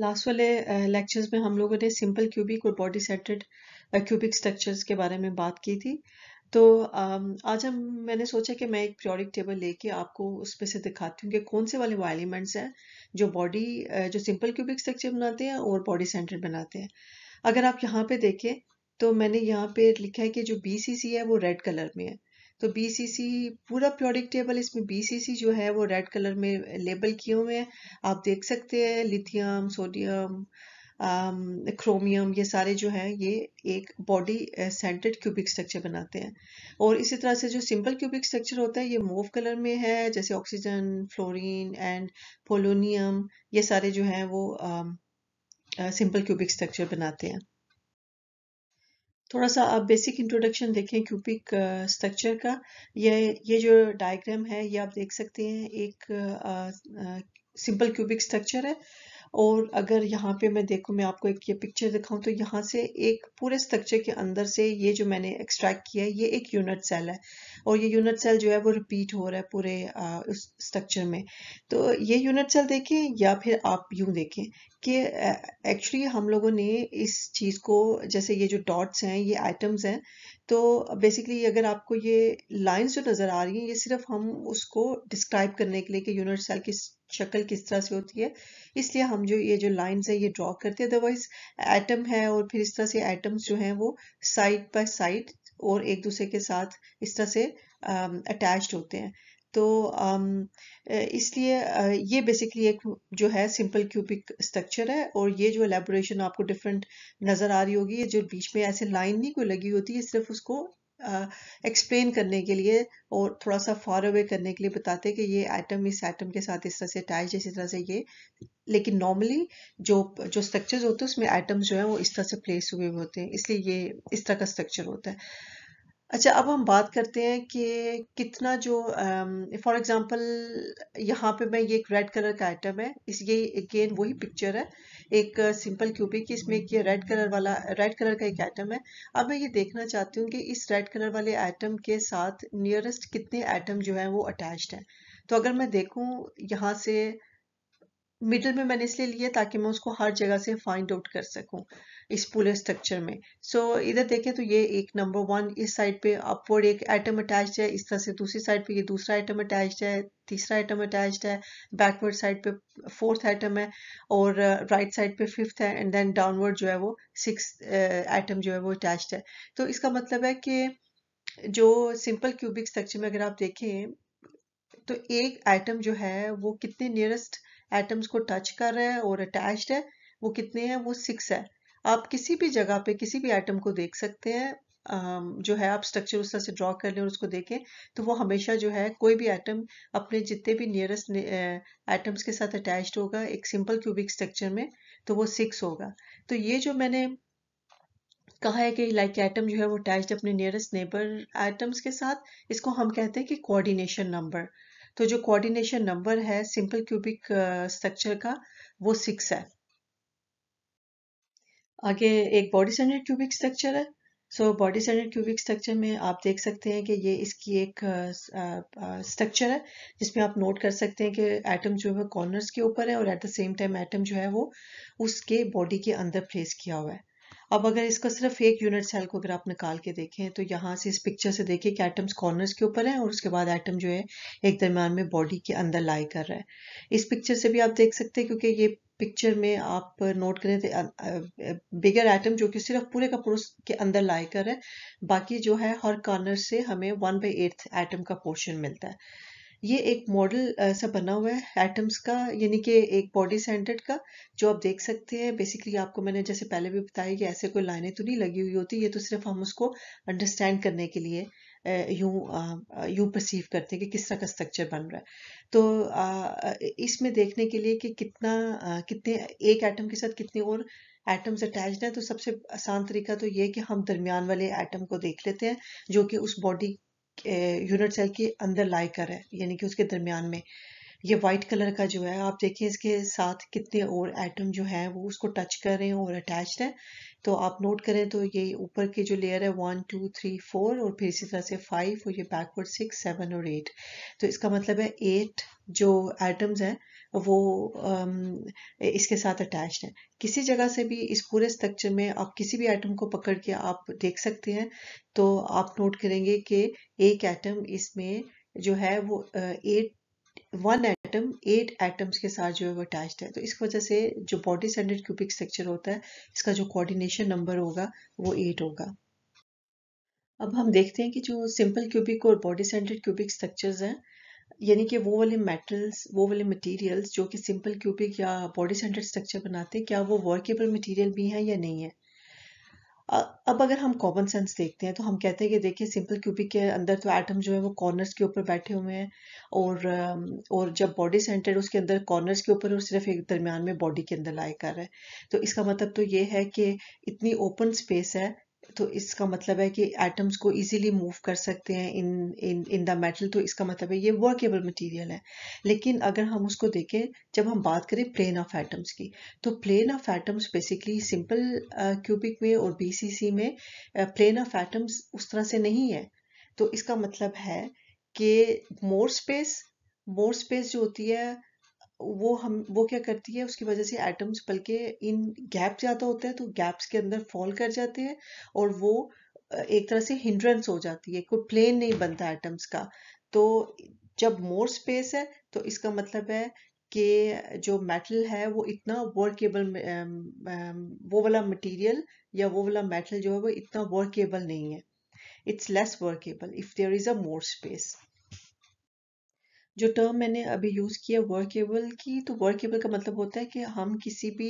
Last वाले lectures uh, में हम लोगों ने सिंपल क्यूबिक और बॉडी सेटेड क्यूबिक स्ट्रक्चर्स के बारे में बात की थी तो um, आज हम मैंने सोचा कि मैं एक पीरियोडिक टेबल लेके आपको उसमें से दिखाती हूँ कि कौन से वाले वो एलिमेंट्स हैं जो बॉडी uh, जो सिंपल क्यूबिक स्ट्रक्चर बनाते हैं और बॉडी सेंटर बनाते हैं अगर आप यहाँ पे देखें तो मैंने यहाँ पे लिखा है कि जो बी है वो रेड कलर में है तो बी पूरा प्योडिक टेबल इसमें बी जो है वो रेड कलर में लेबल किए हुए हैं आप देख सकते हैं लिथियम सोडियम क्रोमियम ये सारे जो हैं ये एक बॉडी सेंटर्ड क्यूबिक स्ट्रक्चर बनाते हैं और इसी तरह से जो सिंपल क्यूबिक स्ट्रक्चर होता है ये मूव कलर में है जैसे ऑक्सीजन फ्लोरीन एंड पोलोनियम ये सारे जो हैं वो सिंपल क्यूबिक स्ट्रक्चर बनाते हैं थोड़ा सा आप बेसिक इंट्रोडक्शन देखें क्यूबिक स्ट्रक्चर uh, का ये ये जो डायग्राम है ये आप देख सकते हैं एक सिंपल क्यूबिक स्ट्रक्चर है और अगर यहाँ पे मैं देखूँ मैं आपको एक ये पिक्चर दिखाऊँ तो यहाँ से एक पूरे स्ट्रक्चर के अंदर से ये जो मैंने एक्सट्रैक्ट किया है ये एक यूनिट सेल है और ये यूनिट सेल जो है वो रिपीट हो रहा है पूरे आ, उस स्ट्रक्चर में तो ये यूनिट सेल देखें या फिर आप यूँ देखें कि एक्चुअली हम लोगों ने इस चीज़ को जैसे ये जो डॉट्स हैं ये आइटम्स हैं तो बेसिकली अगर आपको ये लाइंस जो नज़र आ रही हैं ये सिर्फ हम उसको डिस्क्राइब करने के लिए कि यूनिट सेल किस शक्ल किस तरह से होती है इसलिए हम जो ये जो लाइंस है ये ड्रॉ करते हैं अदरवाइज एटम है और फिर इस तरह से एटम्स जो हैं वो साइड बाय साइड और एक दूसरे के साथ इस तरह से अटैच्ड um, होते हैं तो um, इसलिए ये बेसिकली एक जो है सिंपल क्यूबिक स्ट्रक्चर है और ये जो एलेबोरेशन आपको डिफरेंट नज़र आ रही होगी ये जो बीच में ऐसे लाइन नहीं कोई लगी होती है सिर्फ उसको एक्सप्लेन करने के लिए और थोड़ा सा फार अवे करने के लिए बताते कि ये आइटम इस आइटम के साथ इस तरह से अटैच इसी तरह से ये लेकिन नॉर्मली जो जो स्ट्रक्चर्स होते हैं उसमें आइटम्स जो है वो इस तरह से प्लेस हुए होते हैं इसलिए ये इस तरह का स्ट्रक्चर होता है अच्छा अब हम बात करते हैं कि कितना जो फॉर एग्जांपल यहाँ पे मैं ये एक रेड कलर का आइटम है इस ये अगेन वही पिक्चर है एक सिंपल क्यूबिक इसमें एक ये रेड कलर वाला रेड कलर का एक आइटम है अब मैं ये देखना चाहती हूँ कि इस रेड कलर वाले आइटम के साथ नियरेस्ट कितने आइटम जो है वो अटैच्ड हैं तो अगर मैं देखूँ यहाँ से मिडल में मैंने इसलिए लिया ताकि मैं उसको हर जगह से फाइंड आउट कर सकूं इस पूरे स्ट्रक्चर में सो so, इधर देखें तो ये एक नंबर वन इस साइड पे अपवर्ड एक आइटम अटैच्ड है इस तरह से दूसरी साइड पे ये दूसरा आइटम अटैच्ड है तीसरा आइटम अटैच्ड है बैकवर्ड साइड पे फोर्थ आइटम है और राइट uh, right साइड पे फिफ्थ है एंड देन डाउनवर्ड जो है वो सिक्स आइटम uh, जो है वो अटैच्ड है तो इसका मतलब है कि जो सिंपल क्यूबिक स्ट्रक्चर में अगर आप देखें तो एक आइटम जो है वो कितने नियरेस्ट एटम्स को टच कर रहे है और अटैच्ड है वो कितने हैं वो सिक्स है आप किसी भी जगह पे किसी भी एटम को देख सकते हैं जो है आप स्ट्रक्चर उस तरह से ड्रॉ कर लें और उसको देखें तो वो हमेशा जो है कोई भी एटम अपने जितने भी नियरेस्ट एटम्स के साथ अटैच्ड होगा एक सिंपल क्यूबिक स्ट्रक्चर में तो वो सिक्स होगा तो ये जो मैंने कहा है कि लाइक एटम जो है वो अटैच्ड अपने नियरेस्ट नेबर एटम्स के साथ इसको हम कहते हैं कि कोऑर्डिनेशन नंबर तो जो कोऑर्डिनेशन नंबर है सिंपल क्यूबिक स्ट्रक्चर का वो सिक्स है आगे एक बॉडी सेंटर क्यूबिक स्ट्रक्चर है so body centre cubic structure में आप देख सकते हैं कि ये इसकी एक स्ट्रक्चर uh, uh, uh, है जिसमें आप नोट कर सकते हैं कि एटम जो है कॉर्नर्स के ऊपर है और at the same time atom जो है वो उसके बॉडी के अंदर प्लेस किया हुआ है अब अगर इसका सिर्फ एक यूनिट सेल को अगर आप निकाल के देखें तो यहाँ से इस पिक्चर से देखिए कि एटम्स कॉर्नर्स के ऊपर हैं और उसके बाद एटम जो है एक दरम्यान में बॉडी के अंदर लाई कर रहा है इस पिक्चर से भी आप देख सकते हैं क्योंकि ये पिक्चर में आप नोट करें तो बिगर एटम जो कि सिर्फ पूरे का पुरुष के अंदर लाई कर है बाकी जो है हर कॉर्नर से हमें वन बाई एट्थ एटम का पोर्शन मिलता है ये एक मॉडल सा बना हुआ है एटम्स का यानी कि एक बॉडी सेंटर्ड का जो आप देख सकते हैं बेसिकली आपको मैंने जैसे पहले भी बताया कि ऐसे कोई लाइनें तो नहीं लगी हुई होती ये तो सिर्फ हम उसको अंडरस्टैंड करने के लिए यूँ यूं परसीव करते हैं कि किस तरह का स्ट्रक्चर बन रहा है तो इसमें देखने के लिए कि कितना कितने एक एटम के साथ कितने और एटम्स अटैच हैं तो सबसे आसान तरीका तो ये है कि हम दरमियान वाले एटम को देख लेते हैं जो कि उस बॉडी यूनिट सेल के अंदर लाई कर है यानी कि उसके दरमियान में ये वाइट कलर का जो है आप देखिए इसके साथ कितने और एटम जो हैं वो उसको टच कर रहे हैं और अटैच्ड है तो आप नोट करें तो ये ऊपर के जो लेयर है वन टू थ्री फोर और फिर इसी तरह से फाइव और ये बैकवर्ड सिक्स सेवन और एट तो इसका मतलब है एट जो एटम्स हैं वो इसके साथ अटैच है किसी जगह से भी इस पूरे स्ट्रक्चर में आप किसी भी एटम को पकड़ के आप देख सकते हैं तो आप नोट करेंगे कि एक एटम इसमें जो है वो eight one atom eight atoms के साथ जो है वो अटैच है तो इस वजह से जो बॉडी स्टैंडर्ड क्यूबिक स्ट्रक्चर होता है इसका जो कोऑर्डिनेशन नंबर होगा वो एट होगा अब हम देखते हैं कि जो सिंपल क्यूबिक और बॉडी स्टैंडर्ड क्यूबिक स्ट्रक्चर्स हैं यानी कि वो वाले मेटल्स वो वाले मटेरियल्स जो कि सिंपल क्यूबिक या बॉडी सेंटर्ड स्ट्रक्चर बनाते हैं क्या वो वर्केबल मटेरियल भी हैं या नहीं है अब अगर हम कॉमन सेंस देखते हैं तो हम कहते हैं कि देखिए सिंपल क्यूबिक के अंदर तो एटम जो है वो कॉर्नर्स के ऊपर बैठे हुए हैं और और जब बॉडी सेंटर्ड उसके अंदर कॉर्नर्स के ऊपर और सिर्फ एक दरमियान में बॉडी के अंदर लाए कर रहे है तो इसका मतलब तो ये है कि इतनी ओपन स्पेस है तो इसका मतलब है कि एटम्स को इजीली मूव कर सकते हैं इन इन इन द मेटल तो इसका मतलब है ये वर्केबल मटेरियल है लेकिन अगर हम उसको देखें जब हम बात करें प्लेन ऑफ एटम्स की तो plane of atoms basically simple cubic में और बीसीसी में प्लेन ऑफ एटम्स उस तरह से नहीं है तो इसका मतलब है कि मोर स्पेस मोर स्पेस जो होती है वो हम वो क्या करती है उसकी वजह से एटम्स बल्कि इन गैप ज़्यादा होता है तो गैप्स के अंदर फॉल कर जाते हैं और वो एक तरह से हिंड्रेंस हो जाती है कोई प्लेन नहीं बनता एटम्स का तो जब मोर स्पेस है तो इसका मतलब है कि जो मेटल है वो इतना वर्केबल वो वाला मटेरियल या वो वाला मेटल जो है वो इतना वर्केबल नहीं है it's less workable if there is a more space जो टर्म मैंने अभी यूज़ किया वर्केबल की तो वर्केबल का मतलब होता है कि हम किसी भी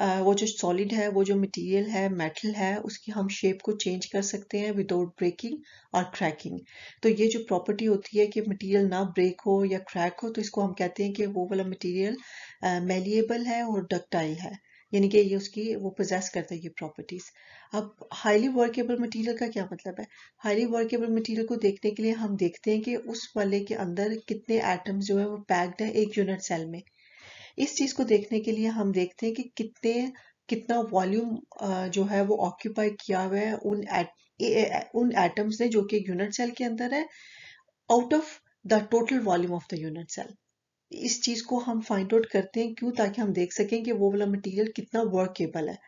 आ, वो जो सॉलिड है वो जो मटेरियल है मेटल है उसकी हम शेप को चेंज कर सकते हैं विदाउट ब्रेकिंग और क्रैकिंग तो ये जो प्रॉपर्टी होती है कि मटेरियल ना ब्रेक हो या क्रैक हो तो इसको हम कहते हैं कि वो वाला मटेरियल मेलिएबल है और डक्टाइल है यानी कि ये उसकी वो प्रोजेस करता है ये प्रॉपर्टीज़ अब हाईली वर्केबल मटेरियल का क्या मतलब है हाईली वर्केबल मटेरियल को देखने के लिए हम देखते हैं कि उस वाले के अंदर कितने एटम्स जो है वो पैक्ड है एक यूनिट सेल में इस चीज़ को देखने के लिए हम देखते हैं कि कितने कितना वॉल्यूम जो है वो ऑक्यूपाई किया हुआ है उन एट, उन एटम्स ने जो कि यूनिट सेल के अंदर है out of the total volume of the unit cell इस चीज़ को हम फाइंड आउट करते हैं क्यों ताकि हम देख सकें कि वो वाला मटेरियल कितना वर्केबल है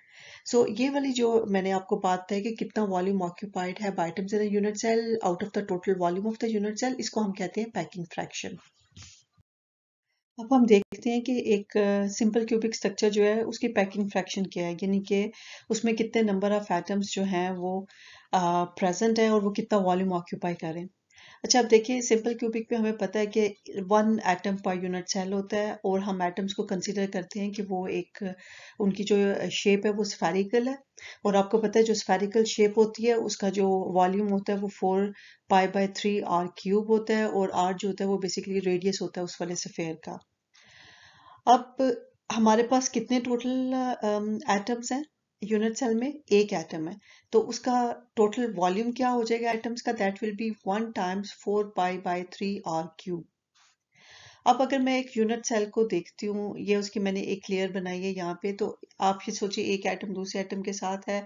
सो so, ये वाली जो मैंने आपको बात है कि कितना वॉल्यूम ऑक्यूपाइड है by atoms in unit cell out of the total volume of the unit cell इसको हम कहते हैं पैकिंग फ्रैक्शन अब हम देखते हैं कि एक सिंपल क्यूबिक स्ट्रक्चर जो है उसकी पैकिंग फ्रैक्शन क्या है यानी कि उसमें कितने नंबर ऑफ एटम्स जो हैं वो प्रेजेंट uh, है और वो कितना वॉल्यूम ऑक्यूपाई करें अच्छा अब देखिए सिंपल क्यूबिक में हमें पता है कि one atom per unit cell होता है और हम एटम्स को कंसीडर करते हैं कि वो एक उनकी जो शेप है वो स्फेरिकल है और आपको पता है जो स्फेरिकल शेप होती है उसका जो वॉल्यूम होता है वो four pi by three r cube होता है और आर जो होता है वो बेसिकली रेडियस होता है उस वाले सफ़ेयर का अब हमारे पास कितने टोटल एटम्स um, हैं यूनिट सेल में एक एटम है तो उसका टोटल वॉल्यूम क्या हो जाएगा एटम्स का that will be one times four pi by three r cube अब अगर मैं एक यूनिट सेल को देखती हूँ ये उसकी मैंने एक लेयर बनाई है यहाँ पे तो आप ये सोचिए एक एटम दूसरे एटम के साथ है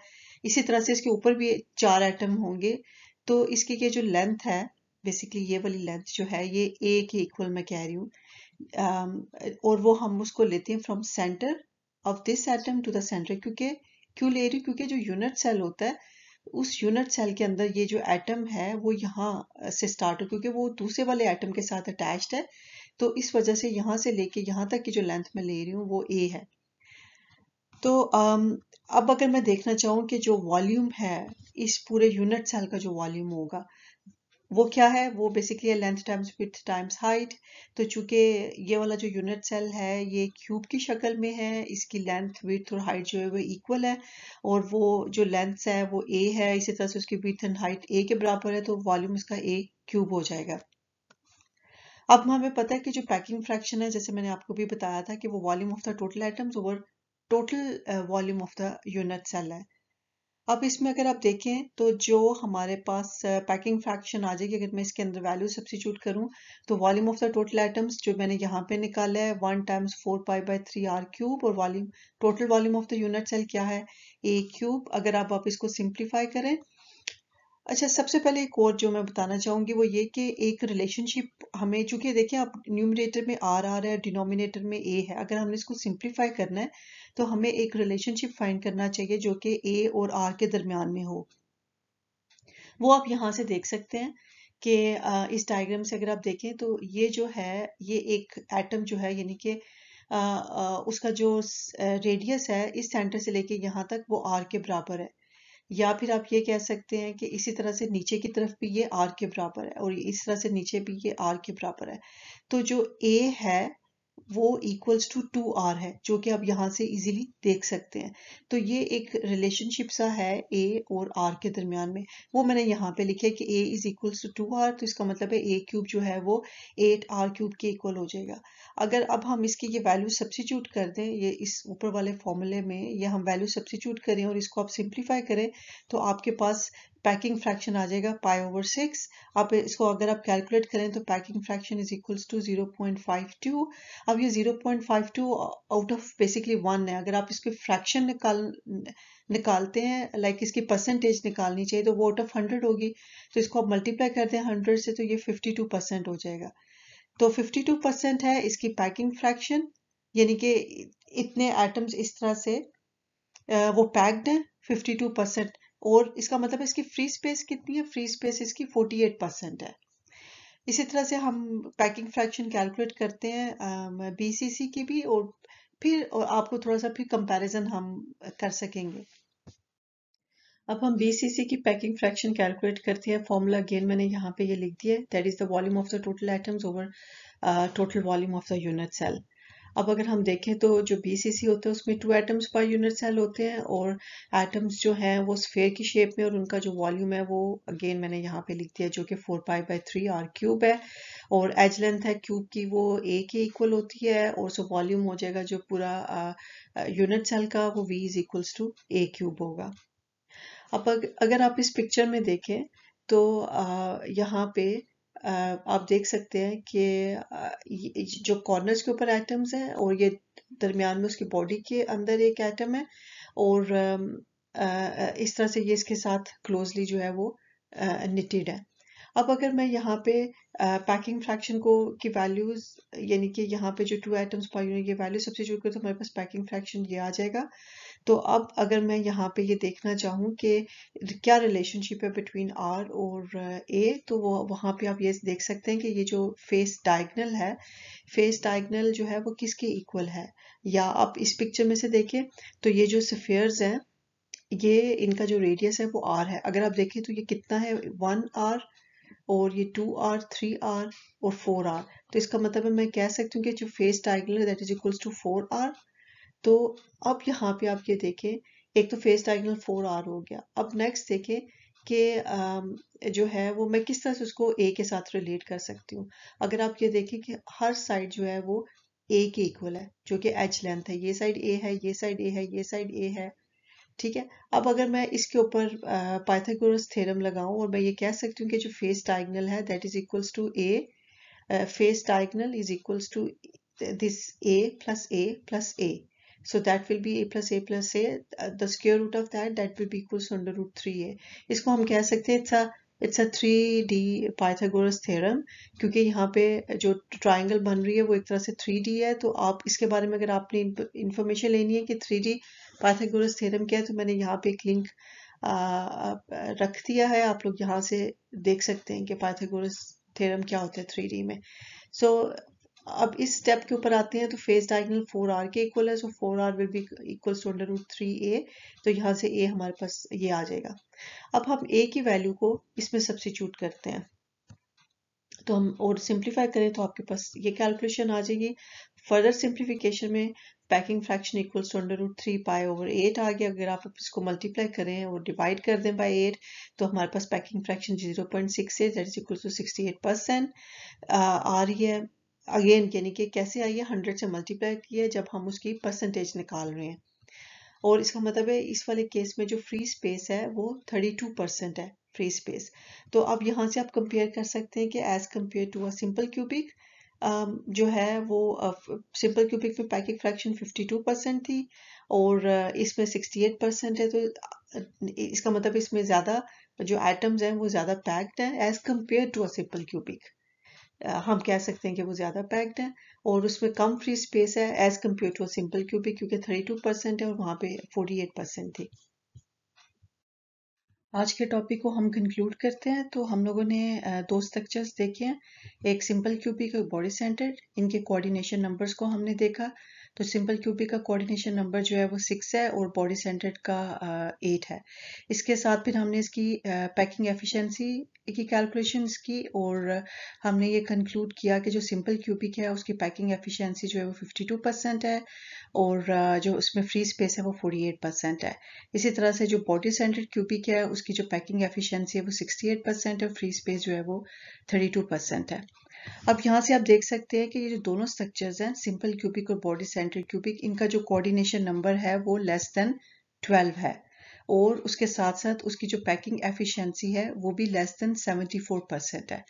इसी तरह से इसके ऊपर भी चार एटम होंगे तो इसकी ये जो लेंथ है बेसिकली ये वाली लेंथ जो है ये ए के इक्वल मैं कह रही हूँ um, और वो हम उसको लेते हैं from centre of this atom to the centre क्योंकि क्यों ले रही हूँ क्योंकि जो यूनिट सेल होता है उस यूनिट सेल के अंदर ये जो एटम है वो यहाँ से स्टार्ट हो क्योंकि वो दूसरे वाले एटम के साथ अटैच्ड है तो इस वजह से यहाँ से लेके यहाँ तक की जो लेंथ मैं ले रही हूँ वो ए है तो अब अगर मैं देखना चाहूँ कि जो वॉल्यूम है इस पूरे यूनिट सेल का जो वॉल्यूम होगा वो क्या है वो बेसिकली है length times width times height तो चूंकि ये वाला जो यूनिट सेल है ये क्यूब की शक्ल में है इसकी लेंथ विथ और हाइट जो है वो इक्वल है और वो जो लेंथ है वो ए है इसी तरह से उसकी विथ एंड हाइट ए के बराबर है तो वॉल्यूम इसका ए क्यूब हो जाएगा अब हमें पता है कि जो पैकिंग फ्रैक्शन है जैसे मैंने आपको भी बताया था कि वो volume of the total atoms over total volume of the unit cell है अब इसमें अगर आप देखें तो जो हमारे पास पैकिंग फ्रैक्शन आ जाएगी अगर मैं इसके अंदर वैल्यू सब्सिट्यूट करूं तो volume of the total atoms जो मैंने यहाँ पे निकाला है one times four pi by three r cube और volume total volume of the unit cell क्या है ए क्यूब अगर आप, आप इसको सिंप्लीफाई करें अच्छा सबसे पहले एक और जो मैं बताना चाहूंगी वो ये कि एक रिलेशनशिप हमें चूंकि देखिए आप न्यूमिनेटर में आर आ रहा है डिनोमिनेटर में ए है अगर हमने इसको सिंप्लीफाई करना है तो हमें एक रिलेशनशिप फाइंड करना चाहिए जो कि ए और आर के दरमियान में हो वो आप यहाँ से देख सकते हैं कि इस डायग्राम से अगर आप देखें तो ये जो है ये एक एटम जो है यानी कि उसका जो रेडियस है इस सेंटर से लेके यहाँ तक वो आर के बराबर है या फिर आप ये कह सकते हैं कि इसी तरह से नीचे की तरफ भी ये आर के बराबर है और इस तरह से नीचे भी ये आर के बराबर है तो जो ए है वो इक्वल्स टू टू आर है जो कि आप यहाँ से इजीली देख सकते हैं तो ये एक रिलेशनशिप सा है ए और आर के दरमियान में वो मैंने यहाँ पे लिखा है कि a is equals to two r तो इसका मतलब है ए क्यूब जो है वो एट आर क्यूब के इक्वल हो जाएगा अगर अब हम इसकी ये वैल्यू सब्सिट्यूट कर दें ये इस ऊपर वाले फॉर्मूले में या हम वैल्यू सब्सिट्यूट करें और इसको आप सिंप्लीफाई करें तो आपके पास पैकिंग फ्रैक्शन आ जाएगा पाई ओवर सिक्स आप इसको अगर आप कैलकुलेट करें तो packing fraction is equals to zero point five two अब ये zero point five two out of basically one है अगर आप इसके फ्रैक्शन निकाल निकालते हैं लाइक like इसकी परसेंटेज निकालनी चाहिए तो वो आउट ऑफ हंड्रेड होगी तो इसको आप मल्टीप्लाई कर दें हंड्रेड से तो ये फिफ्टी टू परसेंट हो जाएगा तो 52 परसेंट है इसकी पैकिंग फ्रैक्शन यानी कि इतने एटम्स इस तरह से वो पैक्ड हैं 52 परसेंट और इसका मतलब इसकी फ्री स्पेस कितनी है फ्री स्पेस इसकी 48 परसेंट है इसी तरह से हम पैकिंग फ्रैक्शन कैलकुलेट करते हैं बीसीसी की भी और फिर और आपको थोड़ा सा फिर कंपैरिजन हम कर सकेंगे अब हम सी की पैकिंग फ्रैक्शन कैलकुलेट करते हैं फॉर्मूला अगेन मैंने यहाँ पे ये लिख दिया है that is the volume of the total atoms over total volume of the unit cell अब अगर हम देखें तो जो सी होते हैं उसमें two atoms per unit cell होते हैं और एटम्स जो हैं वो स्फेयर की शेप में और उनका जो वॉल्यूम है वो अगेन मैंने यहाँ पे लिख दिया जो कि four pi by three r cube है और एज लेंथ है क्यूब की वो ए के इक्वल होती है और सो वॉल्यूम हो जाएगा जो पूरा यूनिट uh, सेल uh, का वो V is equals to a cube होगा अब अगर आप इस पिक्चर में देखें तो यहाँ पे आप देख सकते हैं कि जो कॉर्नर्स के ऊपर एटम्स हैं और ये दरमियान में उसकी बॉडी के अंदर एक एटम है और इस तरह से ये इसके साथ क्लोजली जो है वो निटेड है अब अगर मैं यहाँ पे पैकिंग फ्रैक्शन को की वैल्यूज यानी कि यहाँ पे जो टू एटम्स पर यूनिट की वैल्यू जुड़ कर तो हमारे पास पैकिंग फ्रैक्शन ये आ जाएगा तो अब अगर मैं यहाँ पे ये देखना चाहूँ कि क्या रिलेशनशिप है बिटवीन आर और ए uh, तो वो वहाँ पे आप ये देख सकते हैं कि ये जो फेस डायगनल है फेस डायगनल जो है वो किसके इक्वल है या आप इस पिक्चर में से देखें तो ये जो सफेयर्स हैं ये इनका जो रेडियस है वो आर है अगर आप देखें तो ये कितना है वन आर और ये टू आर थ्री आर और फोर आर तो इसका मतलब है मैं कह सकती हूँ कि जो face diagonal that is equals to four r तो अब यहाँ पे आप ये देखें एक तो फेस डाइगनल फोर आर हो गया अब नेक्स्ट देखें कि जो है वो मैं किस तरह से उसको ए के साथ रिलेट कर सकती हूँ अगर आप ये देखें कि हर साइड जो है वो ए के इक्वल है जो कि एच लेंथ है ये साइड ए है ये साइड ए है ये साइड ए है ठीक है अब अगर मैं इसके ऊपर पाइथागोरस थ्योरम लगाऊं और मैं ये कह सकती हूँ कि जो फेस डायगनल है that is equals to a face diagonal is equals to this a plus a plus a So that will be a plus a plus a. Uh, the square root of that, that will be equals under root 3a. इसको हम कह सकते हैं it's it's a three D Pythagoras theorem क्योंकि यहाँ पे जो triangle बन रही है वो एक तरह से थ्री डी है तो आप इसके बारे में अगर आपने इन्फॉर्मेशन लेनी है कि थ्री डी पाइथागोरस थेरम क्या है तो मैंने यहाँ पे एक लिंक रख दिया है आप लोग यहाँ से देख सकते हैं कि पाइथागोरस थेरम क्या होता है थ्री डी में सो so, अब इस स्टेप के ऊपर आते हैं तो फेस डायगनल फोर आर के इक्वल है so four r will be equal to under root three a तो यहाँ से ए हमारे पास ये आ जाएगा अब हम ए की वैल्यू को इसमें सब्सिट्यूट करते हैं तो हम और सिंप्लीफाई करें तो आपके पास ये कैलकुलेशन आ जाएगी फर्दर सिंप्लीफिकेशन में packing fraction equal to under root three pi over eight आ गया अगर आप इसको मल्टीप्लाई करें और डिवाइड कर दें बाई एट तो हमारे पास packing fraction zero point six है that is equal to sixty eight percent आ रही है अगेन यानी कि कैसे आई है हंड्रेड से मल्टीप्लाई है जब हम उसकी परसेंटेज निकाल रहे हैं और इसका मतलब है इस वाले केस में जो फ्री स्पेस है वो थर्टी टू परसेंट है फ्री स्पेस तो अब यहाँ से आप कंपेयर कर सकते हैं कि as compare to a simple cubic जो है वो सिंपल uh, क्यूबिक में पैकिंग फ्रैक्शन टू परसेंट थी और uh, इसमें एट परसेंट है तो uh, इसका मतलब इसमें ज़्यादा जो आइटम्स हैं वो ज़्यादा पैक्ड हैं as compare to a simple cubic हम कह सकते हैं कि वो ज़्यादा पैक्ड है और उसमें कम फ्री स्पेस है as compare to simple cubic क्योंकि थर्टी टू परसेंट है और वहां पे फोर्टी एट परसेंट थी आज के टॉपिक को हम कंक्लूड करते हैं तो हम लोगों ने दो स्ट्रक्चर्स देखे हैं एक सिंपल क्यूबिक और बॉडी सेंटर्ड इनके कोऑर्डिनेशन नंबर्स को हमने देखा तो सिंपल क्यूबिक का कोऑर्डिनेशन नंबर जो है वो सिक्स है और बॉडी सेंटर्ड का एट है इसके साथ फिर हमने इसकी पैकिंग एफिशिएंसी की कैलकुलेशन की और हमने ये कंक्लूड किया कि जो सिंपल क्यूबिक है उसकी पैकिंग एफिशिएंसी जो है वो 52 परसेंट है और जो उसमें फ्री स्पेस है वो 48 परसेंट है इसी तरह से जो बॉडी सेंटर्ड क्यूबिक है उसकी जो पैकिंग एफिशियंसी है वो सिक्सटी परसेंट है फ्री स्पेस जो है वो थर्टी परसेंट है अब यहाँ से आप देख सकते हैं कि ये जो दोनों स्ट्रक्चर्स हैं सिंपल क्यूबिक और बॉडी सेंट्रिक क्यूबिक इनका जो कोऑर्डिनेशन नंबर है वो लेस देन 12 है और उसके साथ साथ उसकी जो पैकिंग एफिशिएंसी है वो भी लेस देन 74 परसेंट है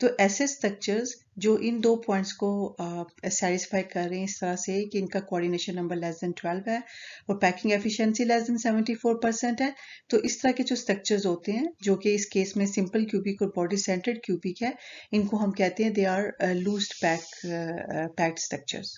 तो ऐसे स्ट्रक्चर्स जो इन दो पॉइंट्स को सेटिस्फाई कर रहे हैं इस तरह से कि इनका कोऑर्डिनेशन नंबर लेस देन 12 है और packing efficiency less than 74 percent है तो इस तरह के जो स्ट्रक्चर्स होते हैं जो कि इस केस में सिंपल क्यूबिक और बॉडी सेंटर्ड क्यूबिक है इनको हम कहते हैं they are loose pack packed structures